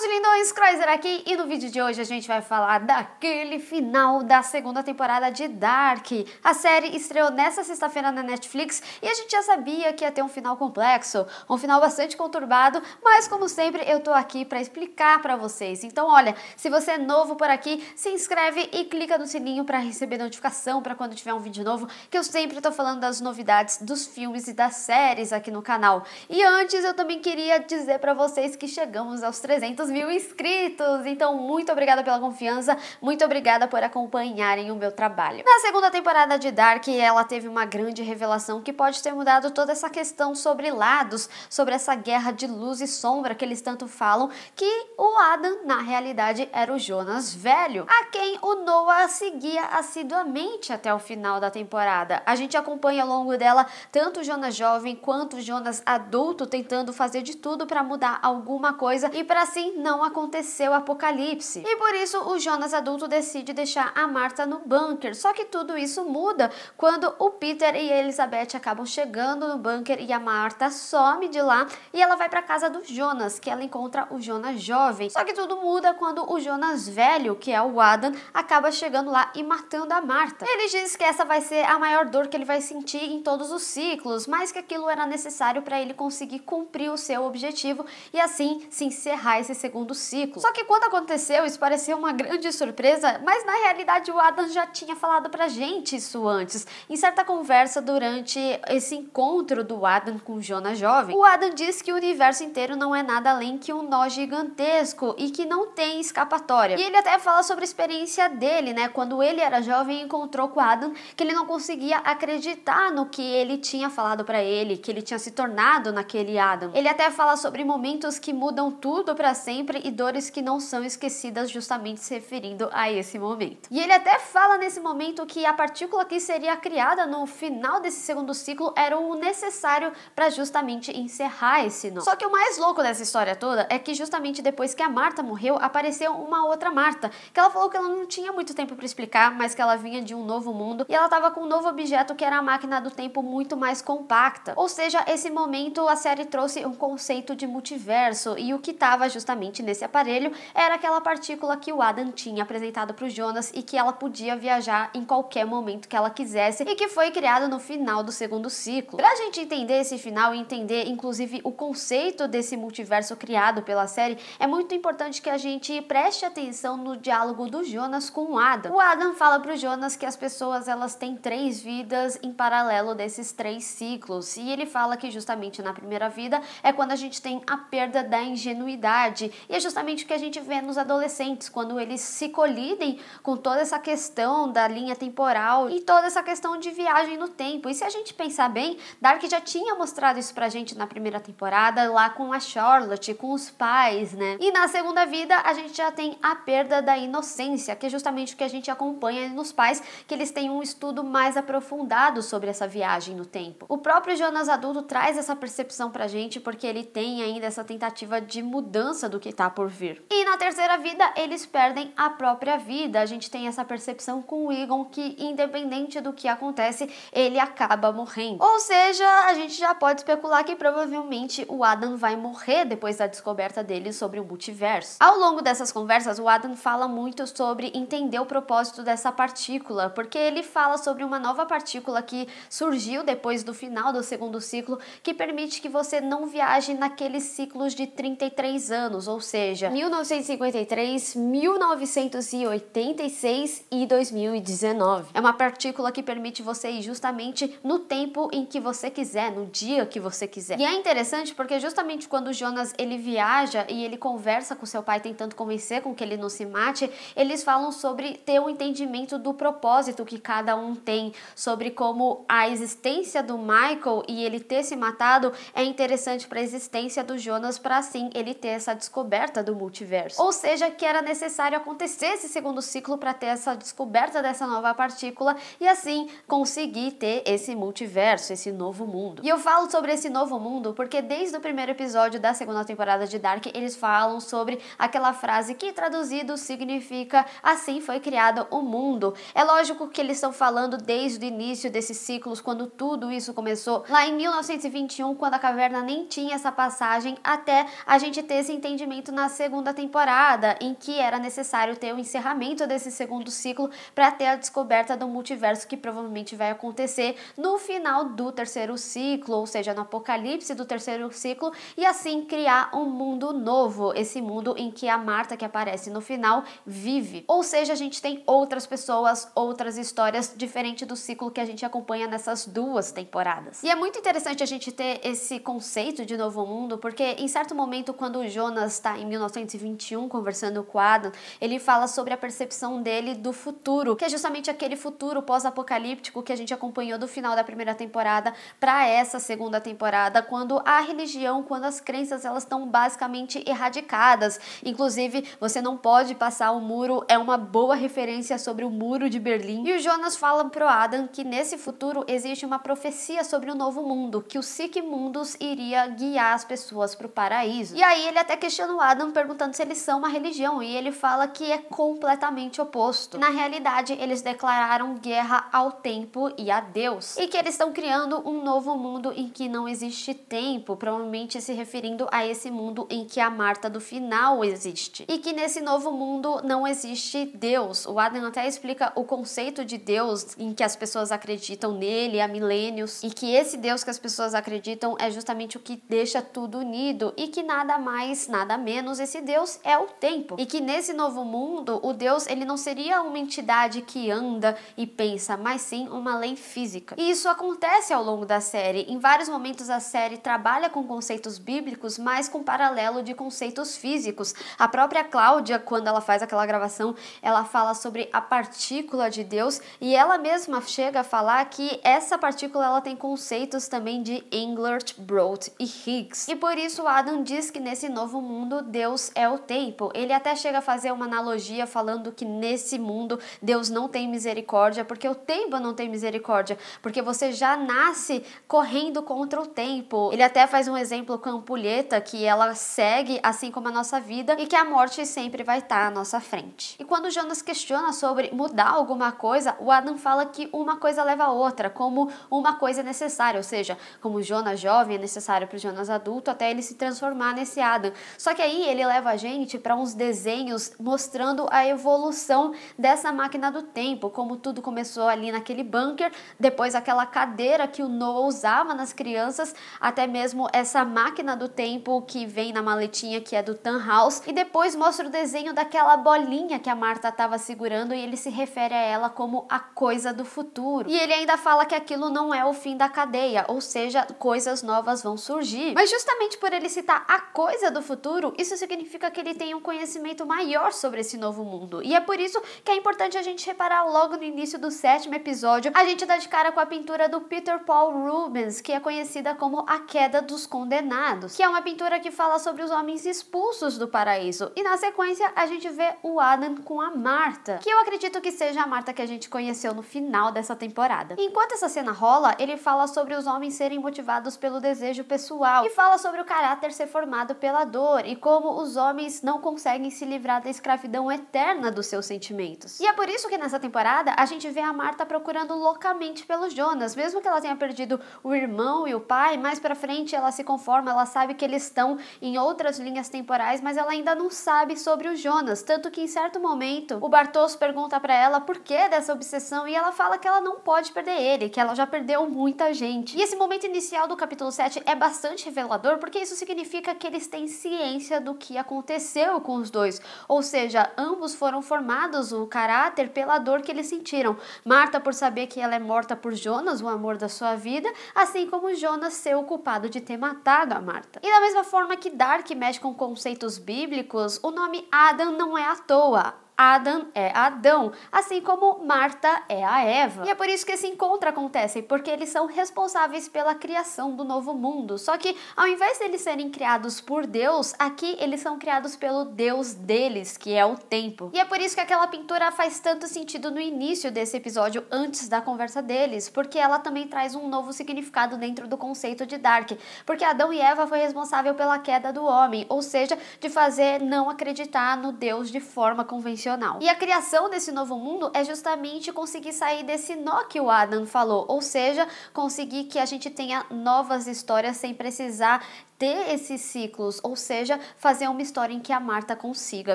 amigos lindões, Chrysler aqui e no vídeo de hoje a gente vai falar daquele final da segunda temporada de Dark. A série estreou nesta sexta-feira na Netflix e a gente já sabia que ia ter um final complexo, um final bastante conturbado, mas como sempre eu tô aqui para explicar para vocês. Então olha, se você é novo por aqui, se inscreve e clica no sininho para receber notificação para quando tiver um vídeo novo, que eu sempre tô falando das novidades dos filmes e das séries aqui no canal. E antes eu também queria dizer para vocês que chegamos aos 300 mil inscritos. Então, muito obrigada pela confiança, muito obrigada por acompanharem o meu trabalho. Na segunda temporada de Dark, ela teve uma grande revelação que pode ter mudado toda essa questão sobre lados, sobre essa guerra de luz e sombra que eles tanto falam, que o Adam, na realidade, era o Jonas velho, a quem o Noah seguia assiduamente até o final da temporada. A gente acompanha ao longo dela tanto o Jonas jovem quanto o Jonas adulto tentando fazer de tudo para mudar alguma coisa e para assim não aconteceu o apocalipse. E por isso o Jonas adulto decide deixar a Marta no bunker. Só que tudo isso muda quando o Peter e a Elizabeth acabam chegando no bunker e a Marta some de lá e ela vai para casa do Jonas, que ela encontra o Jonas jovem. Só que tudo muda quando o Jonas velho, que é o Adam, acaba chegando lá e matando a Marta. Ele diz que essa vai ser a maior dor que ele vai sentir em todos os ciclos, mas que aquilo era necessário para ele conseguir cumprir o seu objetivo e assim se encerrar esse segundo ciclo. Só que quando aconteceu, isso pareceu uma grande surpresa, mas na realidade o Adam já tinha falado pra gente isso antes. Em certa conversa durante esse encontro do Adam com Jonas Jovem, o Adam diz que o universo inteiro não é nada além que um nó gigantesco e que não tem escapatória. E ele até fala sobre a experiência dele, né? Quando ele era jovem, encontrou com o Adam que ele não conseguia acreditar no que ele tinha falado para ele, que ele tinha se tornado naquele Adam. Ele até fala sobre momentos que mudam tudo para sempre sempre e dores que não são esquecidas, justamente se referindo a esse momento. E ele até fala nesse momento que a partícula que seria criada no final desse segundo ciclo era o necessário para justamente encerrar esse nó. Só que o mais louco dessa história toda é que justamente depois que a Marta morreu, apareceu uma outra Marta, que ela falou que ela não tinha muito tempo para explicar, mas que ela vinha de um novo mundo e ela estava com um novo objeto que era a máquina do tempo muito mais compacta. Ou seja, esse momento a série trouxe um conceito de multiverso e o que estava justamente nesse aparelho era aquela partícula que o Adam tinha apresentado para o Jonas e que ela podia viajar em qualquer momento que ela quisesse e que foi criada no final do segundo ciclo. Para a gente entender esse final e entender, inclusive, o conceito desse multiverso criado pela série, é muito importante que a gente preste atenção no diálogo do Jonas com o Adam. O Adam fala para o Jonas que as pessoas elas têm três vidas em paralelo desses três ciclos e ele fala que justamente na primeira vida é quando a gente tem a perda da ingenuidade e é justamente o que a gente vê nos adolescentes, quando eles se colidem com toda essa questão da linha temporal e toda essa questão de viagem no tempo. E se a gente pensar bem, Dark já tinha mostrado isso pra gente na primeira temporada, lá com a Charlotte, com os pais, né? E na segunda vida, a gente já tem a perda da inocência, que é justamente o que a gente acompanha nos pais, que eles têm um estudo mais aprofundado sobre essa viagem no tempo. O próprio Jonas adulto traz essa percepção pra gente porque ele tem ainda essa tentativa de mudança do que está por vir. E na terceira vida, eles perdem a própria vida. A gente tem essa percepção com o Egon que, independente do que acontece, ele acaba morrendo. Ou seja, a gente já pode especular que provavelmente o Adam vai morrer depois da descoberta dele sobre o multiverso. Ao longo dessas conversas, o Adam fala muito sobre entender o propósito dessa partícula, porque ele fala sobre uma nova partícula que surgiu depois do final do segundo ciclo, que permite que você não viaje naqueles ciclos de 33 anos, ou seja, 1953, 1986 e 2019. É uma partícula que permite você ir justamente no tempo em que você quiser, no dia que você quiser. E é interessante porque justamente quando o Jonas ele viaja e ele conversa com seu pai tentando convencer com que ele não se mate, eles falam sobre ter um entendimento do propósito que cada um tem, sobre como a existência do Michael e ele ter se matado é interessante para a existência do Jonas para assim ele ter essa discussão descoberta do multiverso. Ou seja, que era necessário acontecer esse segundo ciclo para ter essa descoberta dessa nova partícula e assim conseguir ter esse multiverso, esse novo mundo. E eu falo sobre esse novo mundo porque desde o primeiro episódio da segunda temporada de Dark eles falam sobre aquela frase que traduzido significa assim foi criado o mundo. É lógico que eles estão falando desde o início desses ciclos, quando tudo isso começou, lá em 1921, quando a caverna nem tinha essa passagem, até a gente ter esse entendimento na segunda temporada, em que era necessário ter o encerramento desse segundo ciclo para ter a descoberta do multiverso que provavelmente vai acontecer no final do terceiro ciclo, ou seja, no apocalipse do terceiro ciclo, e assim criar um mundo novo, esse mundo em que a Marta que aparece no final vive. Ou seja, a gente tem outras pessoas, outras histórias diferente do ciclo que a gente acompanha nessas duas temporadas. E é muito interessante a gente ter esse conceito de novo mundo, porque em certo momento quando o Jonas está em 1921 conversando com Adam, ele fala sobre a percepção dele do futuro, que é justamente aquele futuro pós-apocalíptico que a gente acompanhou do final da primeira temporada para essa segunda temporada, quando a religião, quando as crenças elas estão basicamente erradicadas. Inclusive, você não pode passar o muro, é uma boa referência sobre o muro de Berlim. E o Jonas fala pro Adam que nesse futuro existe uma profecia sobre o novo mundo, que o Sikh Mundus iria guiar as pessoas pro paraíso. E aí ele até questiona no Adam perguntando se eles são uma religião e ele fala que é completamente oposto. Na realidade, eles declararam guerra ao tempo e a Deus e que eles estão criando um novo mundo em que não existe tempo, provavelmente se referindo a esse mundo em que a Marta do final existe e que nesse novo mundo não existe Deus. O Adam até explica o conceito de Deus em que as pessoas acreditam nele há milênios e que esse Deus que as pessoas acreditam é justamente o que deixa tudo unido e que nada mais, nada nada menos, esse Deus é o tempo. E que nesse novo mundo, o Deus ele não seria uma entidade que anda e pensa, mas sim uma lei física. E isso acontece ao longo da série. Em vários momentos a série trabalha com conceitos bíblicos, mas com paralelo de conceitos físicos. A própria Cláudia, quando ela faz aquela gravação, ela fala sobre a partícula de Deus e ela mesma chega a falar que essa partícula ela tem conceitos também de Englert, Broad e Higgs. E por isso Adam diz que nesse novo mundo mundo Deus é o tempo. Ele até chega a fazer uma analogia falando que nesse mundo Deus não tem misericórdia, porque o tempo não tem misericórdia, porque você já nasce correndo contra o tempo. Ele até faz um exemplo com a ampulheta que ela segue assim como a nossa vida e que a morte sempre vai estar à nossa frente. E quando Jonas questiona sobre mudar alguma coisa, o Adam fala que uma coisa leva a outra, como uma coisa é necessária, ou seja, como Jonas jovem é necessário para Jonas adulto até ele se transformar nesse Adam. Só só que aí ele leva a gente para uns desenhos mostrando a evolução dessa máquina do tempo, como tudo começou ali naquele bunker, depois aquela cadeira que o Noah usava nas crianças, até mesmo essa máquina do tempo que vem na maletinha que é do Tan House, e depois mostra o desenho daquela bolinha que a Marta estava segurando e ele se refere a ela como a coisa do futuro. E ele ainda fala que aquilo não é o fim da cadeia, ou seja, coisas novas vão surgir. Mas justamente por ele citar a coisa do futuro, futuro, isso significa que ele tem um conhecimento maior sobre esse novo mundo. E é por isso que é importante a gente reparar logo no início do sétimo episódio, a gente dá de cara com a pintura do Peter Paul Rubens, que é conhecida como A Queda dos Condenados, que é uma pintura que fala sobre os homens expulsos do paraíso. E na sequência, a gente vê o Adam com a Marta, que eu acredito que seja a Marta que a gente conheceu no final dessa temporada. Enquanto essa cena rola, ele fala sobre os homens serem motivados pelo desejo pessoal e fala sobre o caráter ser formado pela dor e como os homens não conseguem se livrar da escravidão eterna dos seus sentimentos. E é por isso que nessa temporada a gente vê a Marta procurando loucamente pelo Jonas, mesmo que ela tenha perdido o irmão e o pai, mais para frente ela se conforma, ela sabe que eles estão em outras linhas temporais, mas ela ainda não sabe sobre o Jonas, tanto que em certo momento o Bartos pergunta para ela por que dessa obsessão e ela fala que ela não pode perder ele, que ela já perdeu muita gente. E esse momento inicial do capítulo 7 é bastante revelador porque isso significa que eles têm ciência do que aconteceu com os dois. Ou seja, ambos foram formados o caráter pela dor que eles sentiram. Marta por saber que ela é morta por Jonas, o amor da sua vida, assim como Jonas ser o culpado de ter matado a Marta. E da mesma forma que Dark mexe com conceitos bíblicos, o nome Adam não é à toa. Adam é Adão, assim como Marta é a Eva. E é por isso que esse encontro acontece, porque eles são responsáveis pela criação do novo mundo. Só que ao invés deles serem criados por Deus, aqui eles são criados pelo Deus deles, que é o tempo. E é por isso que aquela pintura faz tanto sentido no início desse episódio, antes da conversa deles, porque ela também traz um novo significado dentro do conceito de Dark, porque Adão e Eva foi responsável pela queda do homem, ou seja, de fazer não acreditar no Deus de forma convencional emocional. E a criação desse novo mundo é justamente conseguir sair desse nó que o Adam falou, ou seja, conseguir que a gente tenha novas histórias sem precisar ter esses ciclos, ou seja, fazer uma história em que a Marta consiga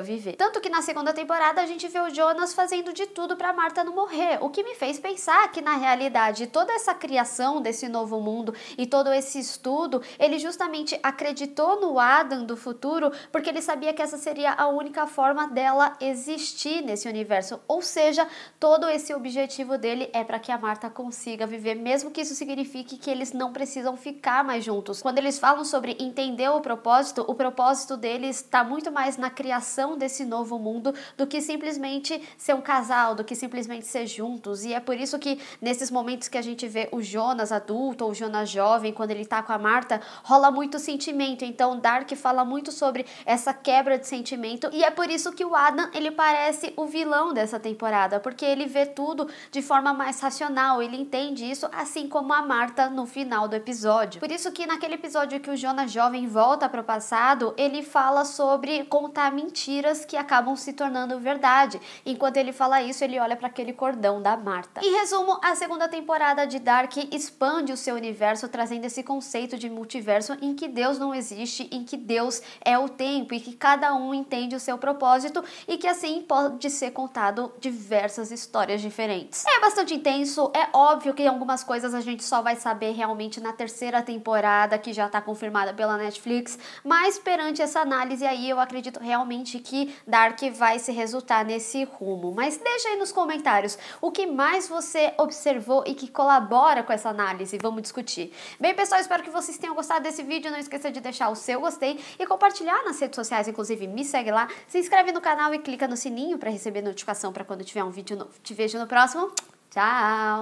viver. Tanto que na segunda temporada a gente vê o Jonas fazendo de tudo para Marta não morrer, o que me fez pensar que na realidade toda essa criação desse novo mundo e todo esse estudo, ele justamente acreditou no Adam do futuro porque ele sabia que essa seria a única forma dela existir nesse universo, ou seja, todo esse objetivo dele é para que a Marta consiga viver, mesmo que isso signifique que eles não precisam ficar mais juntos. Quando eles falam sobre entendeu o propósito, o propósito deles está muito mais na criação desse novo mundo do que simplesmente ser um casal, do que simplesmente ser juntos. E é por isso que nesses momentos que a gente vê o Jonas adulto ou o Jonas jovem, quando ele está com a Marta, rola muito sentimento. Então Dark fala muito sobre essa quebra de sentimento e é por isso que o Adam ele parece o vilão dessa temporada, porque ele vê tudo de forma mais racional, ele entende isso assim como a Marta no final do episódio. Por isso que naquele episódio que o Jonas jovem volta para o passado, ele fala sobre contar mentiras que acabam se tornando verdade. Enquanto ele fala isso, ele olha para aquele cordão da Marta. Em resumo, a segunda temporada de Dark expande o seu universo, trazendo esse conceito de multiverso em que Deus não existe, em que Deus é o tempo e que cada um entende o seu propósito e que assim pode ser contado diversas histórias diferentes. É bastante intenso, é óbvio que algumas coisas a gente só vai saber realmente na terceira temporada, que já está confirmada pela Netflix, mas perante essa análise aí eu acredito realmente que Dark vai se resultar nesse rumo. Mas deixa aí nos comentários o que mais você observou e que colabora com essa análise, vamos discutir. Bem pessoal, espero que vocês tenham gostado desse vídeo, não esqueça de deixar o seu gostei e compartilhar nas redes sociais, inclusive me segue lá, se inscreve no canal e clica no sininho para receber notificação para quando tiver um vídeo novo. Te vejo no próximo, tchau!